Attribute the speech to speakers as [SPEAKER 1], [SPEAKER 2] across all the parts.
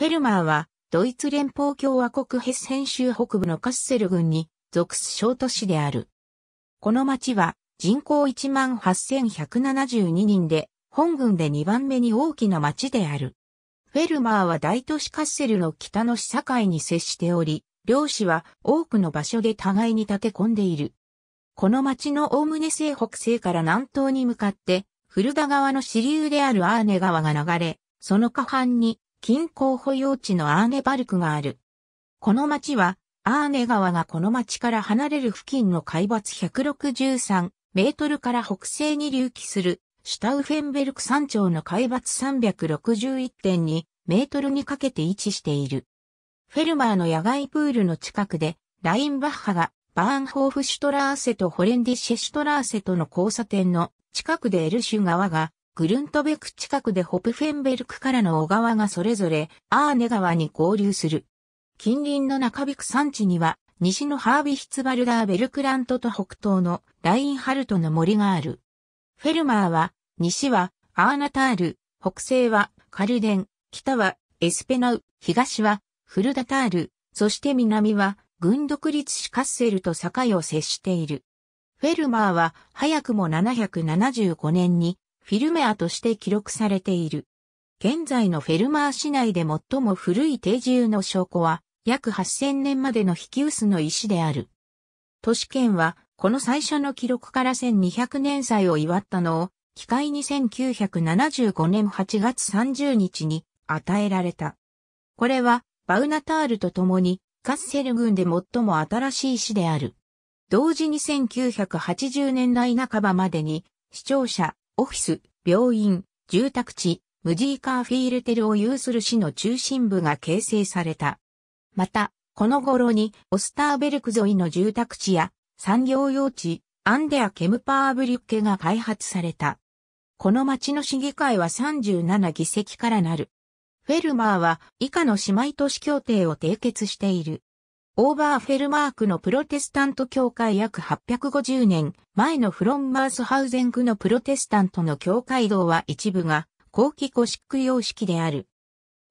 [SPEAKER 1] フェルマーは、ドイツ連邦共和国ヘッセン州北部のカッセル郡に属す小都市である。この町は人口18,172人で、本郡で2番目に大きな町である。フェルマーは大都市カッセルの北の市境に接しており、漁師は多くの場所で互いに立て込んでいる。この町のオウムね西北西から南東に向かって、古田川の支流であるアーネ川が流れ、その下半に近郊保養地のアーネバルクがある。この町は、アーネ川がこの町から離れる付近の海抜163メートルから北西に隆起するシュタウフェンベルク山頂の海抜361.2メートルにかけて位置している。フェルマーの野外プールの近くで、ラインバッハがバーンホーフシュトラーセとホレンディシェシュトラーセとの交差点の近くでエルシュ川がグルントベク近くでホプフェンベルクからの小川がそれぞれアーネ川に合流する。近隣の中ビク山地には、西のハービヒツバルダーベルクラントと北東のラインハルトの森がある。フェルマーは、西はアーナタール、北西はカルデン、北はエスペナウ、東はフルダタール、そして南は軍独立市カッセルと境を接している。フェルマーは早くも775年にフィルメアとして記録されている。現在のフェルマー市内で最も古い定住の証拠は、約8000年までの引き薄の石である。都市圏は、この最初の記録から1200年祭を祝ったのを、機械に1975年8月30日に与えられた。これは、バウナタールと共に、カッセル群で最も新しい石である。同時に1980年代半ばまでに、視聴者、オフィス、病院、住宅地、ムジーカーフィールテルを有する市の中心部が形成された。また、この頃にオスターベルク沿いの住宅地や産業用地、アンデア・ケムパーブリュッケが開発された。この町の市議会は37議席からなる。フェルマーは以下の姉妹都市協定を締結している。オーバーフェルマークのプロテスタント教会約850年前のフロンマースハウゼン区のプロテスタントの教会堂は一部が後期ゴシック様式である。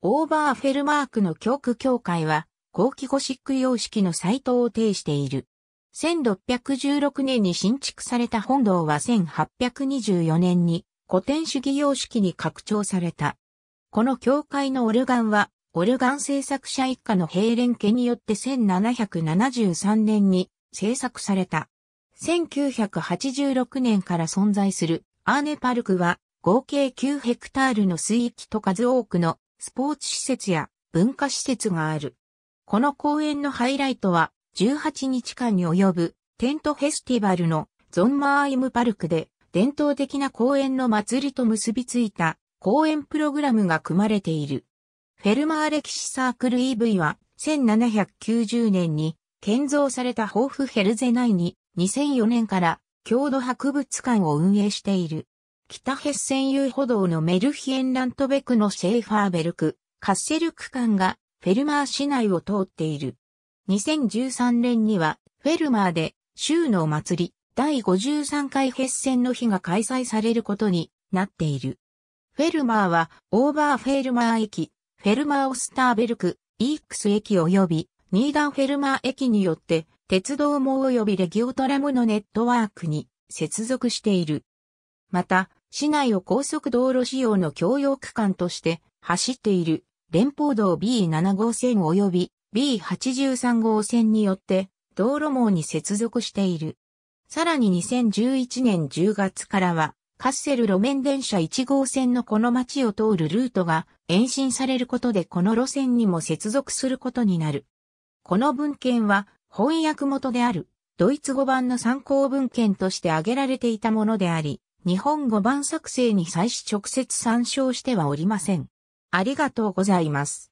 [SPEAKER 1] オーバーフェルマークの教区教会は後期ゴシック様式のサイトを呈している。1616年に新築された本堂は1824年に古典主義様式に拡張された。この教会のオルガンはオルガン製作者一家の平連家によって1773年に制作された。1986年から存在するアーネパルクは合計9ヘクタールの水域と数多くのスポーツ施設や文化施設がある。この公園のハイライトは18日間に及ぶテントフェスティバルのゾンマーイムパルクで伝統的な公園の祭りと結びついた公園プログラムが組まれている。フェルマー歴史サークル EV は、1790年に建造されたホーフヘルゼ内に、2004年から郷土博物館を運営している。北ヘッセン遊歩道のメルヒエンラントベクのシェーファーベルク、カッセル区間がフェルマー市内を通っている。2013年にはフェルマーで州の祭り第53回ヘッセンの日が開催されることになっている。フェルマーはオーバーフェルマー駅、フェルマーオスターベルク、イークス駅及び、ニーダンフェルマー駅によって、鉄道網及びレギオトラムのネットワークに接続している。また、市内を高速道路仕様の共用区間として走っている連邦道 B7 号線及び B83 号線によって道路網に接続している。さらに2011年10月からはカッセル路面電車1号線のこの街を通るルートが延伸されることでこの路線にも接続することになる。この文献は翻訳元であるドイツ語版の参考文献として挙げられていたものであり、日本語版作成に際し直接参照してはおりません。ありがとうございます。